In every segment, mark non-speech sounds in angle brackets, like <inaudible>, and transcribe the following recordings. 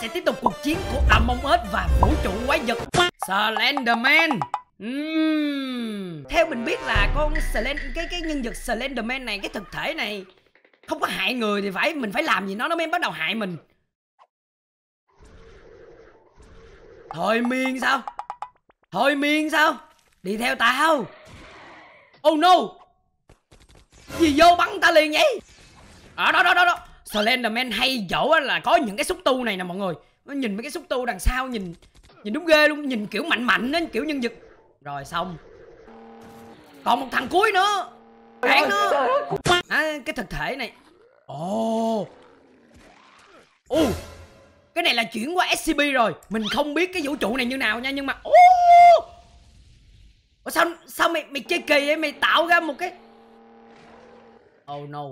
sẽ tiếp tục cuộc chiến của mông Us và vũ trụ quái vật Slenderman uhm. Theo mình biết là con Slend cái cái nhân vật Slenderman này cái thực thể này không có hại người thì phải mình phải làm gì nó nó mới bắt đầu hại mình Thôi miên sao Thôi miên sao Đi theo tao Oh no Gì vô bắn ta liền vậy À đó đó đó đó Slenderman hay dỗ là có những cái xúc tu này nè mọi người nhìn mấy cái xúc tu đằng sau nhìn nhìn đúng ghê luôn nhìn kiểu mạnh mạnh á kiểu nhân vật rồi xong còn một thằng cuối nữa cản nữa à, cái thực thể này ồ oh. u uh. cái này là chuyển qua scp rồi mình không biết cái vũ trụ này như nào nha nhưng mà uh. Ủa sao sao mày mày chơi kỳ vậy mày tạo ra một cái oh no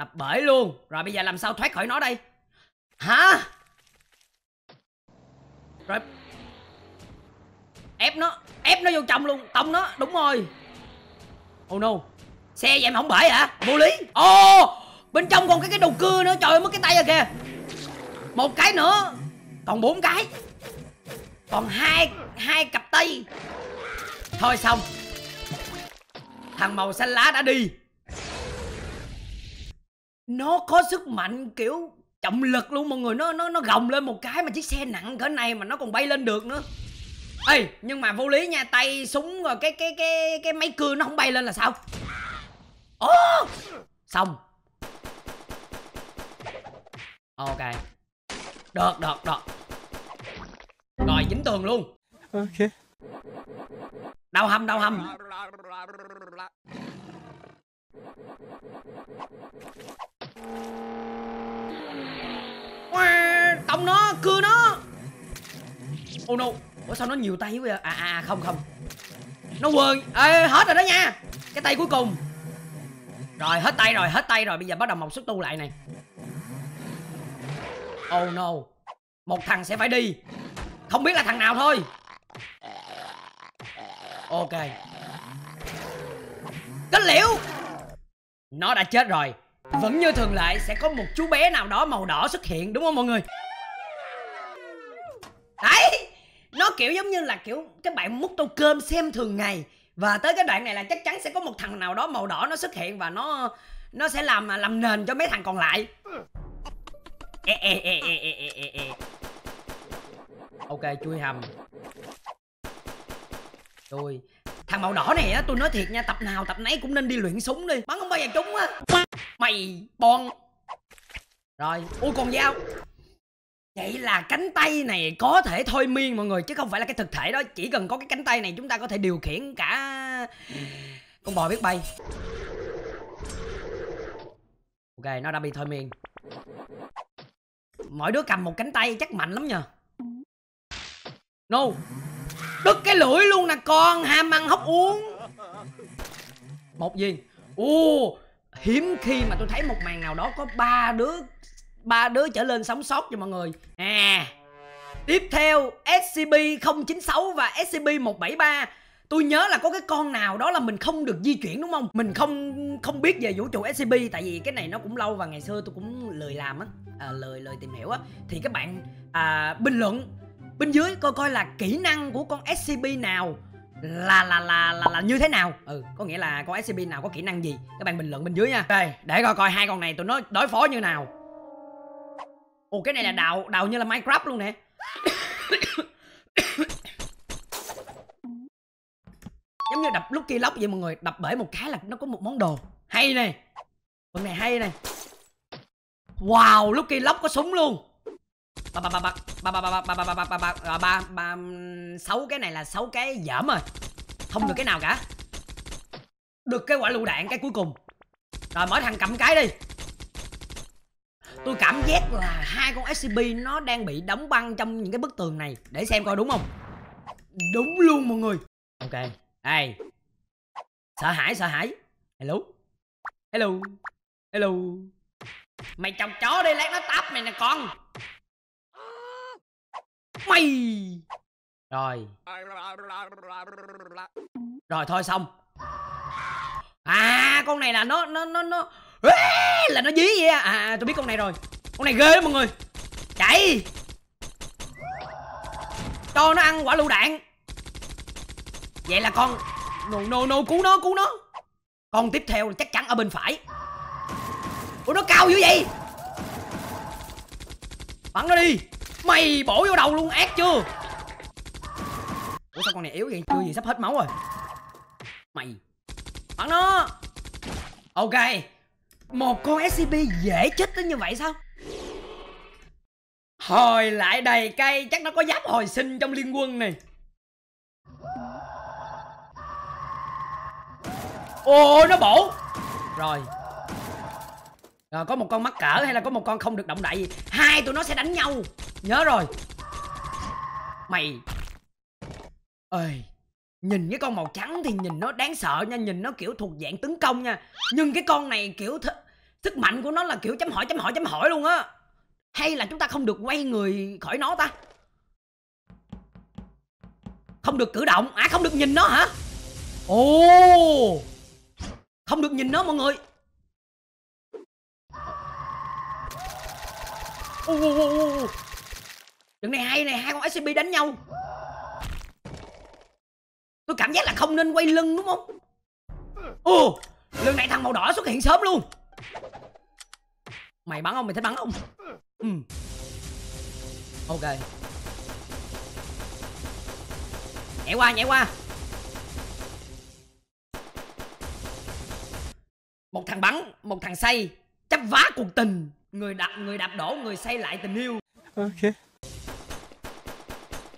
Đập bể luôn Rồi bây giờ làm sao thoát khỏi nó đây Hả Rồi Ép nó Ép nó vô trong luôn Tông nó Đúng rồi Oh no Xe vậy mà không bể hả Vô lý Ồ oh, Bên trong còn cái cái đầu cưa nữa Trời ơi mất cái tay rồi kìa Một cái nữa Còn bốn cái Còn hai hai cặp tay Thôi xong Thằng màu xanh lá đã đi nó có sức mạnh kiểu trọng lực luôn mọi người nó nó nó gồng lên một cái mà chiếc xe nặng cỡ này mà nó còn bay lên được nữa ê nhưng mà vô lý nha tay súng rồi cái cái cái cái máy cưa nó không bay lên là sao ô xong ok được được được rồi dính tường luôn ok đau hâm đau hâm Tông nó, cưa nó Oh no Ủa sao nó nhiều tay quá vậy à, à à không không Nó quên Ê hết rồi đó nha Cái tay cuối cùng Rồi hết tay rồi hết tay rồi Bây giờ bắt đầu mọc xúc tu lại này Oh no Một thằng sẽ phải đi Không biết là thằng nào thôi Ok Cánh liễu Nó đã chết rồi vẫn như thường lệ sẽ có một chú bé nào đó màu đỏ xuất hiện đúng không mọi người Đấy Nó kiểu giống như là kiểu các bạn múc tô cơm xem thường ngày Và tới cái đoạn này là chắc chắn sẽ có một thằng nào đó màu đỏ nó xuất hiện và nó Nó sẽ làm à, làm nền cho mấy thằng còn lại ê, ê, ê, ê, ê, ê, ê, ê. Ok chui hầm Tôi Thằng màu đỏ này á tôi nói thiệt nha tập nào tập nấy cũng nên đi luyện súng đi Bắn không bao giờ trúng á mày bon rồi ui còn dao Vậy là cánh tay này có thể thôi miên mọi người Chứ không phải là cái thực thể đó Chỉ cần có cái cánh tay này chúng ta có thể điều khiển cả Con bò biết bay Ok nó đã bị thôi miên Mỗi đứa cầm một cánh tay chắc mạnh lắm nhờ No Đứt cái lưỡi luôn nè con Ham ăn hóc uống Một viên Ồ hiếm khi mà tôi thấy một màn nào đó có ba đứa ba đứa trở lên sống sót cho mọi người à tiếp theo scp 096 và scp 173 tôi nhớ là có cái con nào đó là mình không được di chuyển đúng không mình không không biết về vũ trụ scp tại vì cái này nó cũng lâu và ngày xưa tôi cũng lười làm á à, lười lười tìm hiểu á thì các bạn à, bình luận bên dưới coi coi là kỹ năng của con scp nào là là là là, là như thế nào ừ có nghĩa là con scp nào có kỹ năng gì các bạn bình luận bên dưới nha ok để coi coi hai con này tụi nó đối phó như nào ồ cái này là đào đào như là minecraft luôn nè <coughs> giống như đập lúc kia lóc vậy mọi người đập bể một cái là nó có một món đồ hay này phần này hay này wow lúc kia lóc có súng luôn ba ba ba ba ba ba ba ba ba ba ba ba ba ba ba sáu cái này là sáu cái dởm rồi không được cái nào cả được cái quả lựu đạn cái cuối cùng rồi mỗi thằng cầm cái đi tôi cảm giác là hai con scp nó đang bị đóng băng trong những cái bức tường này để xem coi đúng không đúng luôn mọi người ok đây sợ hãi sợ hãi hello hello hello mày chọc chó đi lát nó tắp mày nè con mày rồi rồi thôi xong à con này là nó nó nó nó Ê, là nó dí vậy à? à tôi biết con này rồi con này ghê lắm mọi người chạy cho nó ăn quả lựu đạn vậy là con nô nô nô cứu nó cứu nó con tiếp theo là chắc chắn ở bên phải ủa nó cao dữ vậy bắn nó đi Mày bổ vô đầu luôn ác chưa Ủa sao con này yếu vậy Chưa gì sắp hết máu rồi Mày Bắn nó Ok Một con SCP dễ chết đến như vậy sao Hồi lại đầy cây Chắc nó có dám hồi sinh trong liên quân này Ồ nó bổ Rồi rồi có một con mắc cỡ hay là có một con không được động đậy hai tụi nó sẽ đánh nhau Nhớ rồi Mày Ơi Nhìn cái con màu trắng thì nhìn nó đáng sợ nha Nhìn nó kiểu thuộc dạng tấn công nha Nhưng cái con này kiểu th... Sức mạnh của nó là kiểu chấm hỏi chấm hỏi chấm hỏi luôn á Hay là chúng ta không được quay người khỏi nó ta Không được cử động À không được nhìn nó hả Ồ Không được nhìn nó mọi người Ồ oh, oh, oh, trận này hay này hai con scp đánh nhau tôi cảm giác là không nên quay lưng đúng không ồ lần này thằng màu đỏ xuất hiện sớm luôn mày bắn không mày thích bắn không ừ ok nhảy qua nhảy qua một thằng bắn một thằng say chấp vá cuộc tình người đập người đạp đổ người say lại tình yêu ok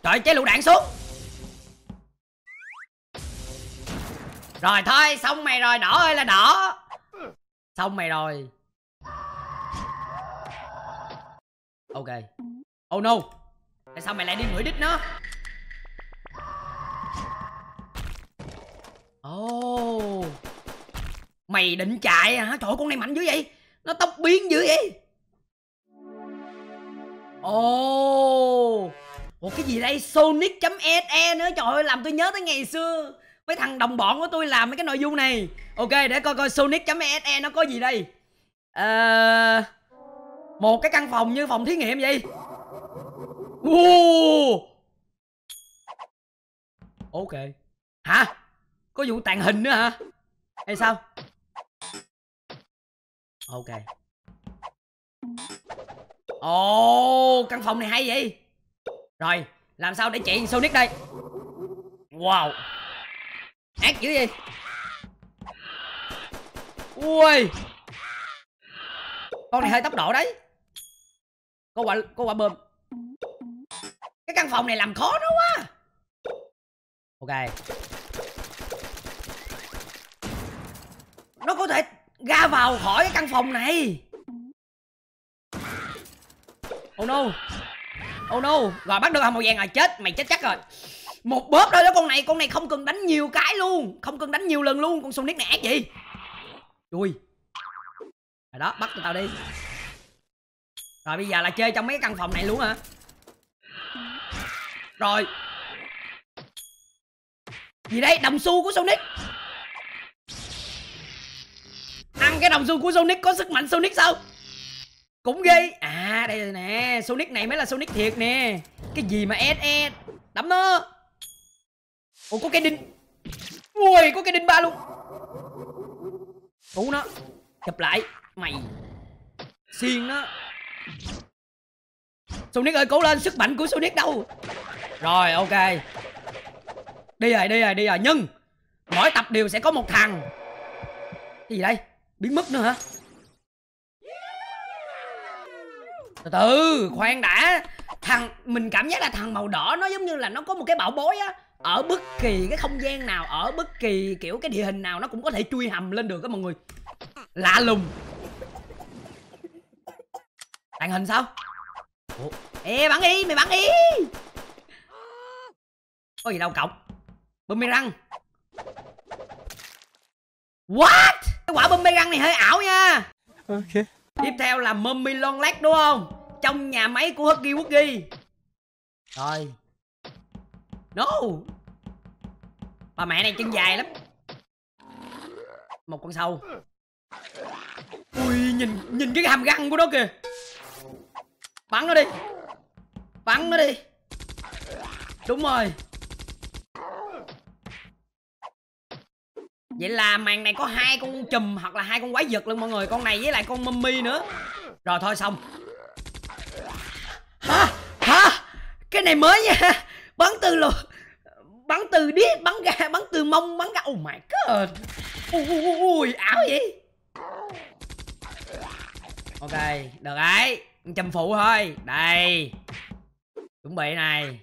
Trời chế lũ đạn xuống Rồi thôi xong mày rồi đỏ ơi là đỏ Xong mày rồi Ok Oh no Tại sao mày lại đi ngửi đít nó Oh Mày định chạy à? hả Trời con này mạnh dữ vậy Nó tóc biến dữ vậy Oh Ủa cái gì đây Sonic.se nữa Trời ơi làm tôi nhớ tới ngày xưa Mấy thằng đồng bọn của tôi làm mấy cái nội dung này Ok để coi coi Sonic.se nó có gì đây à, Một cái căn phòng như phòng thí nghiệm vậy Wow. Ok Hả Có vụ tàn hình nữa hả Hay sao Ok Ồ oh, căn phòng này hay vậy rồi Làm sao để chạy Sonic đây Wow Ác dữ gì Ui Con này hơi tốc độ đấy Có quả, có quả bơm Cái căn phòng này làm khó nó quá Ok Nó có thể ra vào khỏi cái căn phòng này Oh no Oh no Rồi bắt được hồng màu vàng rồi chết Mày chết chắc rồi Một bóp thôi đó con này Con này không cần đánh nhiều cái luôn Không cần đánh nhiều lần luôn Con Sonic này ác gì Chui Rồi đó bắt tụi tao đi Rồi bây giờ là chơi trong mấy căn phòng này luôn hả Rồi Gì đây đồng xu của Sonic Ăn cái đồng xu của Sonic có sức mạnh Sonic sao cũng ghi à đây rồi nè sonic này mới là sonic thiệt nè cái gì mà se đấm nó ủa có cái đinh ui có cái đinh ba luôn tú nó chụp lại mày xiên nó sonic ơi cố lên sức mạnh của sonic đâu rồi ok đi rồi đi rồi đi rồi nhưng mỗi tập đều sẽ có một thằng cái gì đây biến mất nữa hả từ từ khoan đã thằng mình cảm giác là thằng màu đỏ nó giống như là nó có một cái bảo bối á ở bất kỳ cái không gian nào ở bất kỳ kiểu cái địa hình nào nó cũng có thể chui hầm lên được á mọi người lạ lùng tàn hình sao Ủa? ê bắn đi mày bắn đi có gì đâu cộng boomerang what cái quả boomerang này hơi ảo nha ok Tiếp theo là Mummy Long Lách đúng không? Trong nhà máy của Huggy Wuggy Rồi No Bà mẹ này chân dài lắm Một con sâu Ui nhìn nhìn cái hàm răng của nó kìa Bắn nó đi Bắn nó đi Đúng rồi Vậy là màn này có hai con chùm hoặc là hai con quái vật luôn mọi người Con này với lại con mummy nữa Rồi thôi xong Hả? Hả? Cái này mới nha Bắn từ lùi Bắn từ điếc, bắn gà, bắn từ mông, bắn gà Oh my god Ui, áo gì Ok, được đấy Chùm phụ thôi Đây Chuẩn bị này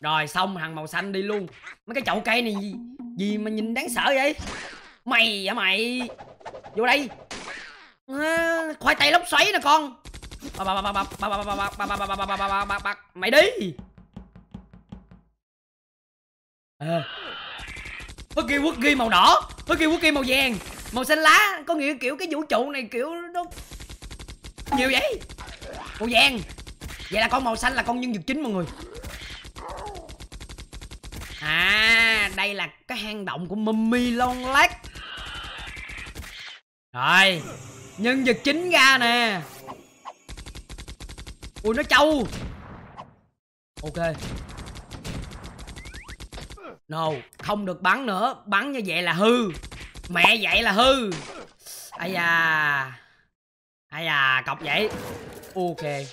rồi xong thằng màu xanh đi luôn Mấy cái chậu cây này gì Gì mà nhìn đáng sợ vậy Mày hả mày Vô đây à, Khoai tây lốc xoáy nè con Mày đi à. kỳ quốc ghi màu đỏ Hứa kỳ quốc ghi màu vàng Màu xanh lá Có nghĩa kiểu cái vũ trụ này kiểu nó Nhiều vậy Màu vàng Vậy là con màu xanh là con nhân vật chính mọi người à đây là cái hang động của mummy long lách rồi nhân vật chính ra nè ui nó trâu ok no không được bắn nữa bắn như vậy là hư mẹ vậy là hư ai da ai da cọc vậy ok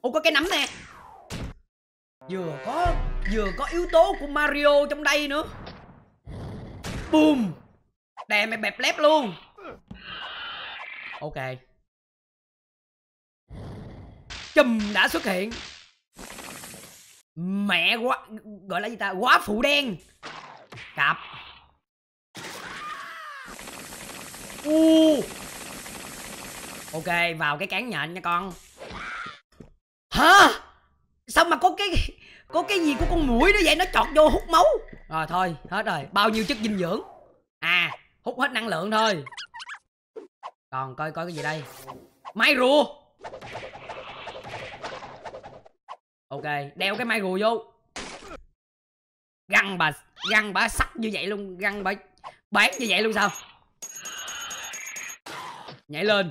ô có cái nấm nè vừa có Vừa có yếu tố của Mario trong đây nữa Boom Đè mày bẹp lép luôn Ok Chùm đã xuất hiện Mẹ quá Gọi là gì ta Quá phụ đen Cặp U Ok vào cái cán nhện nha con Hả Sao mà có cái có cái gì của con mũi nó vậy nó chọt vô hút máu rồi ờ, thôi hết rồi bao nhiêu chất dinh dưỡng à hút hết năng lượng thôi còn coi coi cái gì đây mai rùa ok đeo cái mai rùa vô găng bà găng bà sắt như vậy luôn găng bà bán như vậy luôn sao nhảy lên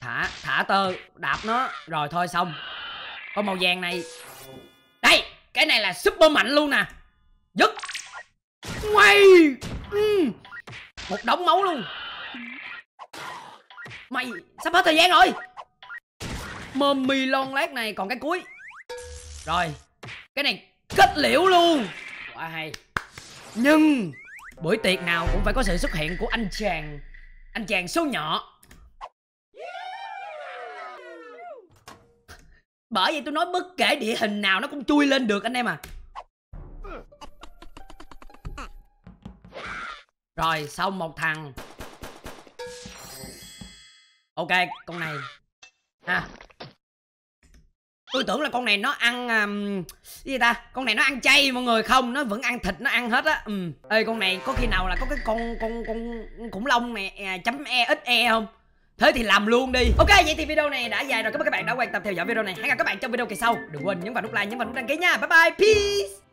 thả thả tơ đạp nó rồi thôi xong có màu vàng này cái này là super mạnh luôn nè dứt quay ừ. một đống máu luôn mày sắp hết thời gian rồi mơm mì lon lát này còn cái cuối rồi cái này kết liễu luôn quá hay nhưng buổi tiệc nào cũng phải có sự xuất hiện của anh chàng anh chàng số nhỏ bởi vậy tôi nói bất kể địa hình nào nó cũng chui lên được anh em à rồi xong một thằng ok con này à tôi tưởng là con này nó ăn um, cái gì ta con này nó ăn chay mọi người không nó vẫn ăn thịt nó ăn hết á ừ ê con này có khi nào là có cái con con con khủng long này à, chấm e ít e không Thế thì làm luôn đi Ok vậy thì video này đã dài rồi Cảm ơn các bạn đã quan tâm theo dõi video này Hẹn gặp các bạn trong video kỳ sau Đừng quên nhấn vào nút like, nhấn vào nút đăng ký nha Bye bye, peace